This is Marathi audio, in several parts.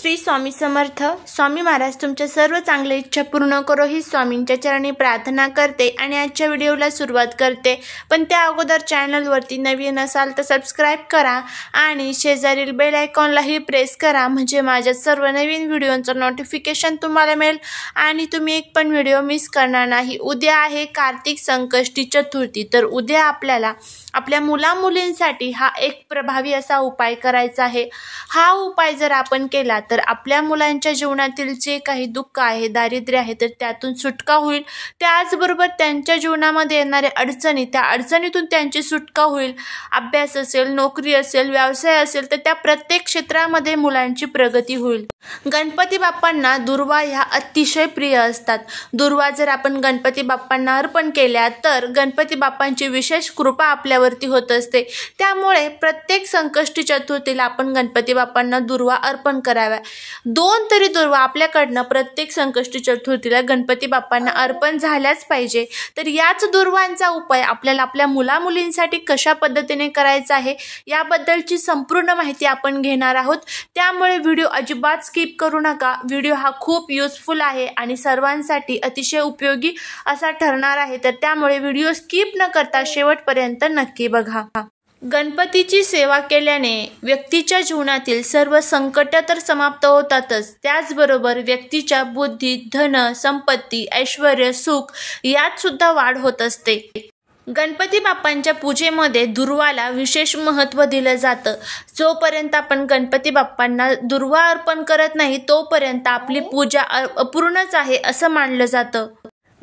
श्री स्वामी समर्थ स्वामी महाराज तुमच्या सर्व चांगल्या इच्छा पूर्ण करो ही स्वामींच्या चरणी प्रार्थना करते आणि आजच्या व्हिडिओला सुरुवात करते पण त्या अगोदर चॅनलवरती नवीन असाल तर सबस्क्राईब करा आणि शेजारील बेल आयकॉनलाही प्रेस करा म्हणजे माझ्या सर्व नवीन व्हिडिओंचं नोटिफिकेशन तुम्हाला मिळेल आणि तुम्ही एक पण व्हिडिओ मिस करणार नाही उद्या आहे कार्तिक संकष्टी चतुर्थी तर उद्या आपल्याला आपल्या मुलामुलींसाठी हा एक प्रभावी असा उपाय करायचा आहे हा उपाय जर आपण केला तर आपल्या मुलांच्या जीवनातील जे काही दुःख आहे दारिद्र्य आहे तर त्यातून सुटका होईल त्याचबरोबर त्यांच्या जीवनामध्ये येणाऱ्या अडचणी त्या अडचणीतून त्यांची सुटका होईल अभ्यास असेल नोकरी असेल व्यवसाय असेल तर त्या प्रत्येक क्षेत्रामध्ये मुलांची प्रगती होईल गणपती बाप्पांना दुर्वा ह्या अतिशय प्रिय असतात दुर्वा जर आपण गणपती बाप्पांना अर्पण केल्या तर गणपती बाप्पांची विशेष कृपा आपल्यावरती होत असते त्यामुळे प्रत्येक संकष्टी चतुर्थीला आपण गणपती बाप्पांना दुर्वा अर्पण कराव्या दोन तरी दुर्वा आपल्याकडनं प्रत्येक संकष्टी चतुर्थीला गणपती बाप्पांना अर्पण झाल्याच पाहिजे तर याच दुर्वांचा उपाय आपल्याला आपल्या मुलामुलींसाठी कशा पद्धतीने करायचा आहे याबद्दलची संपूर्ण माहिती आपण घेणार आहोत त्यामुळे व्हिडिओ अजिबात स्किप करू नका व्हिडिओ हा खूप युजफुल आहे आणि सर्वांसाठी अतिशय उपयोगी असा ठरणार आहे तर त्यामुळे व्हिडिओ स्किप न करता शेवटपर्यंत नक्की बघा गणपतीची सेवा केल्याने व्यक्तीच्या जीवनातील सर्व संकट तर समाप्त होतातच त्याचबरोबर व्यक्तीच्या बुद्धी धन संपत्ती ऐश्वर सुख यात सुद्धा वाढ होत असते गणपती बाप्पांच्या पूजेमध्ये दुर्वाला विशेष महत्त्व दिलं जातं जोपर्यंत आपण गणपती बाप्पांना दुर्वा अर्पण करत नाही तोपर्यंत आपली पूजा अपूर्णच आहे असं मानलं जातं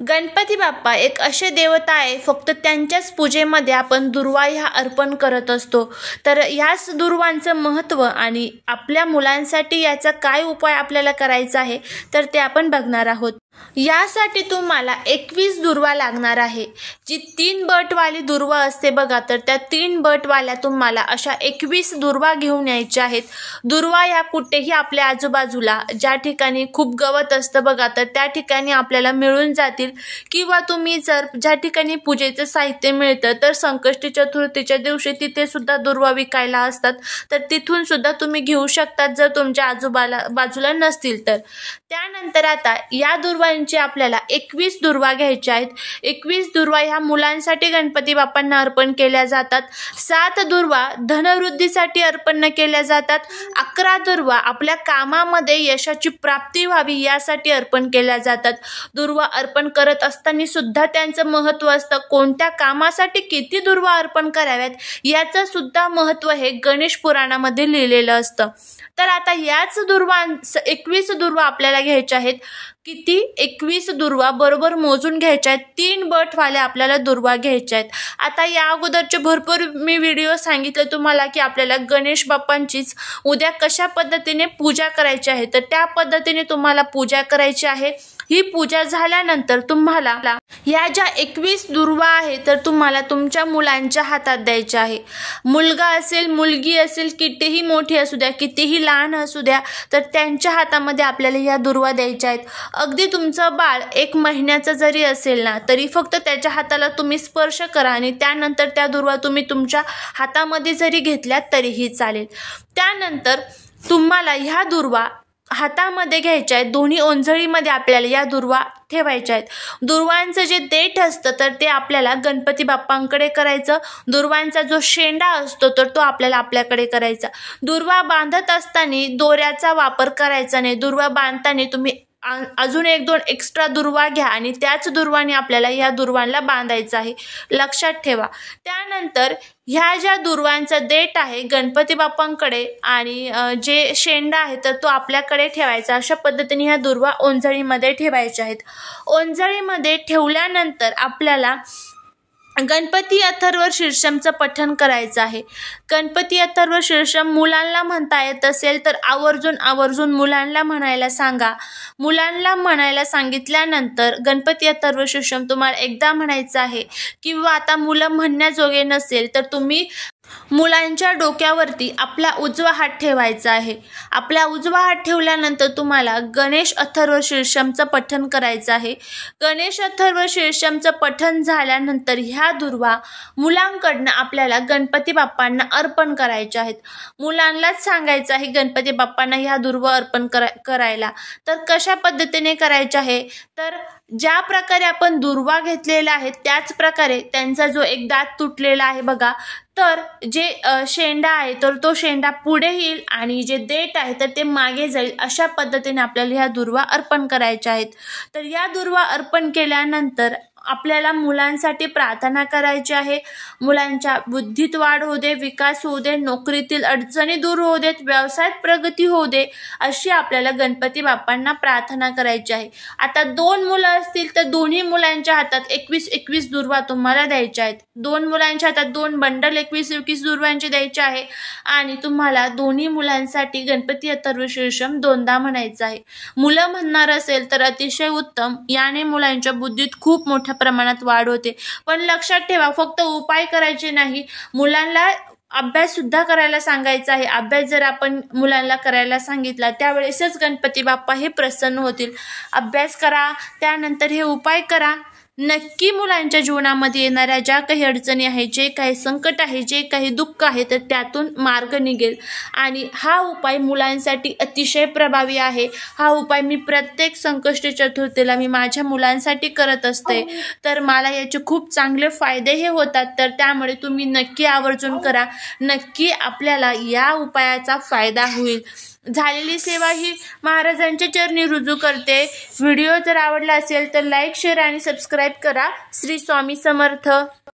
गणपती बाप्पा एक असे देवता आहे फक्त त्यांच्याच पूजेमध्ये आपण दुर्वा ह्या अर्पण करत असतो तर ह्याच दुर्वांचं महत्त्व आणि आपल्या मुलांसाठी याचा काय उपाय आपल्याला करायचा आहे तर ते आपण बघणार आहोत यासाठी तुम्हाला एकवीस दुर्वा लागणार आहे जी तीन बटवाली दुर्वा असते बघा तर त्या तीन बटवाल्या तुम्हाला अशा एकवीस दुर्वा घेऊन यायच्या आहेत दुर्वा या कुठेही आपल्या आजूबाजूला ज्या ठिकाणी खूप गवत असतं बघा तर त्या ठिकाणी आपल्याला मिळून जातील किंवा तुम्ही जर ज्या ठिकाणी पूजेचं साहित्य मिळतं तर संकष्टी चतुर्थीच्या दिवशी तिथे सुद्धा दुर्वा विकायला असतात तर तिथून सुद्धा तुम्ही घेऊ शकतात जर तुमच्या आजूबाला बाजूला नसतील तर त्यानंतर आता या दुर्वा गणपतीबाबांची आपल्याला एकवीस दुर्वा घ्यायच्या आहेत एकवीस दुर्वा ह्या मुलांसाठी गणपती बाप्पांना अर्पण केल्या जातात सात दुर्वा धनवृद्धीसाठी अर्पण केल्या जातात अकरा दुर्वा आपल्या कामामध्ये यशाची प्राप्ती व्हावी यासाठी अर्पण केल्या जातात दुर्वा अर्पण करत असताना सुद्धा त्यांचं महत्त्व असतं कोणत्या कामासाठी किती दुर्वा अर्पण कराव्यात याचं सुद्धा महत्त्व हे गणेश पुराणामध्ये लिहिलेलं असतं तर आता याच दुर्वा एकवीस दुर्वा आपल्याला घ्यायच्या आहेत किती एकवीस दुर्वा बरोबर मोजून घ्यायच्या आहेत तीन बटवाले आपल्याला दुर्वा घ्यायच्या आहेत आता या अगोदरचे भरपूर मी व्हिडिओ सांगितले तुम्हाला की आपल्याला गणेश बाप्पांचीच उद्या कशा पद्धतीने पूजा करायची आहे तर त्या पद्धतीने तुम्हाला पूजा करायची आहे ही पूजा झाल्यानंतर तुम्हाला ह्या ज्या एकवीस दुर्वा आहे तर तुम्हाला तुमच्या मुलांच्या हातात द्यायच्या आहे मुलगा असेल मुलगी असेल कितीही मोठी असू द्या कितीही लहान असू द्या तर त्यांच्या हातामध्ये आपल्याला ह्या दुर्वा द्यायच्या आहेत अगदी तुमचं बाळ एक महिन्याचं जरी असेल ना तरी फक्त त्याच्या हाताला तुम्ही स्पर्श करा आणि त्यानंतर त्या दुर्वा तुम्ही तुमच्या हातामध्ये जरी घेतल्या तरीही चालेल त्यानंतर तुम्हाला ह्या दुर्वा हातामध्ये घ्यायच्या आहेत दोन्ही ओंजळीमध्ये आपल्याला या दुर्वा ठेवायच्या आहेत दुर्वांचं जे देठ असतं तर ते आपल्याला गणपती बाप्पांकडे करायचं दुर्वांचा जो शेंडा असतो तर तो आपल्याला आपल्याकडे करायचा दुर्वा बांधत असताना दोऱ्याचा वापर करायचा नाही दुर्वा बांधताना तुम्ही अजून एक दोन एक्स्ट्रा दुर्वा घ्या आणि त्याच दुर्वाने आपल्याला ह्या दुर्वांना बांधायचं आहे लक्षात ठेवा त्यानंतर ह्या ज्या दुर्वांचा देट आहे गणपती बाप्पांकडे आणि जे शेंडा आहे तर तो आपल्याकडे ठेवायचा अशा पद्धतीने ह्या दुर्वा ओंजळीमध्ये ठेवायच्या आहेत ओंजळीमध्ये ठेवल्यानंतर आपल्याला गणपती अथर्व शीर्षमचं पठण करायचं आहे गणपती अथर्व शीर्षम मुलांना म्हणता येत असेल तर आवर्जून आवर्जून मुलांना म्हणायला सांगा मुलांना म्हणायला सांगितल्यानंतर गणपती अथर्व शीर्षम तुम्हाला एकदा म्हणायचं आहे किंवा आता मुलं म्हणण्याजोगे नसेल तर तुम्ही मुलांच्या डोक्यावरती आपला उजवा हात ठेवायचा आहे आपला उजवा हात ठेवल्यानंतर तुम्हाला गणेश अथर्व शीर्षमचं पठण करायचं आहे गणेश अथर्व शीर्षमचं पठण झाल्यानंतर ह्या दुर्वा मुलांकडनं आपल्याला गणपती बाप्पांना अर्पण करायच्या आहेत मुलांनाच सांगायचं आहे गणपती बाप्पांना ह्या दुर्वा अर्पण करा करायला तर कशा पद्धतीने करायचे आहे तर ज्या प्रकारे आपण दुर्वा घेतलेला आहे त्याच प्रकारे त्यांचा जो एक दात तुटलेला आहे बघा तर जे शेंडा आहे तर तो शेंडा पुढे येईल आणि जे देट आहे तर ते मागे जाईल अशा पद्धतीने आपल्याला ह्या दुर्वा अर्पण करायच्या आहेत तर या दुर्वा अर्पण केल्यानंतर आपल्याला मुलांसाठी प्रार्थना करायची आहे मुलांच्या बुद्धीत वाढ होऊ दे विकास होऊ दे नोकरीतील अडचणी दूर होऊ देत व्यवसायात प्रगती होऊ दे अशी आपल्याला गणपती बाप्पांना प्रार्थना करायची आहे आता दोन मुलं असतील तर दोन्ही मुलांच्या हातात एकवीस एकवीस दुर्वा तुम्हाला द्यायच्या आहेत दोन मुलांच्या हातात दोन बंडल एकवीस एकवीस दुर्वांचे द्यायचे आहे आणि तुम्हाला दोन्ही मुलांसाठी गणपती अथर्वशीर्षम दोनदा म्हणायचं आहे मुलं म्हणणार असेल तर अतिशय उत्तम याने मुलांच्या बुद्धीत खूप मोठ्या प्रमाणात वाढ होते पण लक्षात ठेवा फक्त उपाय करायचे नाही मुलांना अभ्यास सुद्धा करायला सांगायचा आहे अभ्यास जर आपण मुलांना करायला सांगितला त्यावेळेसच गणपती बाप्पा हे प्रसन्न होतील अभ्यास करा त्यानंतर हे उपाय करा नक्की मुलांच्या जीवनामध्ये येणाऱ्या ज्या काही अडचणी आहेत जे काही संकट आहे जे काही दुःख आहे तर त्यातून मार्ग निघेल आणि हा उपाय मुलांसाठी अतिशय प्रभावी आहे हा उपाय मी प्रत्येक संकष्ट चतुर्थीला मी माझ्या मुलांसाठी करत असते हो. तर मला याचे खूप चांगले फायदे हे होतात तर त्यामुळे तुम्ही नक्की आवर्जून करा नक्की आपल्याला या उपायाचा फायदा होईल झालेली सेवा ही महाराजांच्या चरणी रुजू करते व्हिडिओ जर आवडला असेल तर लाईक शेअर आणि सबस्क्राईब करा श्री स्वामी समर्थ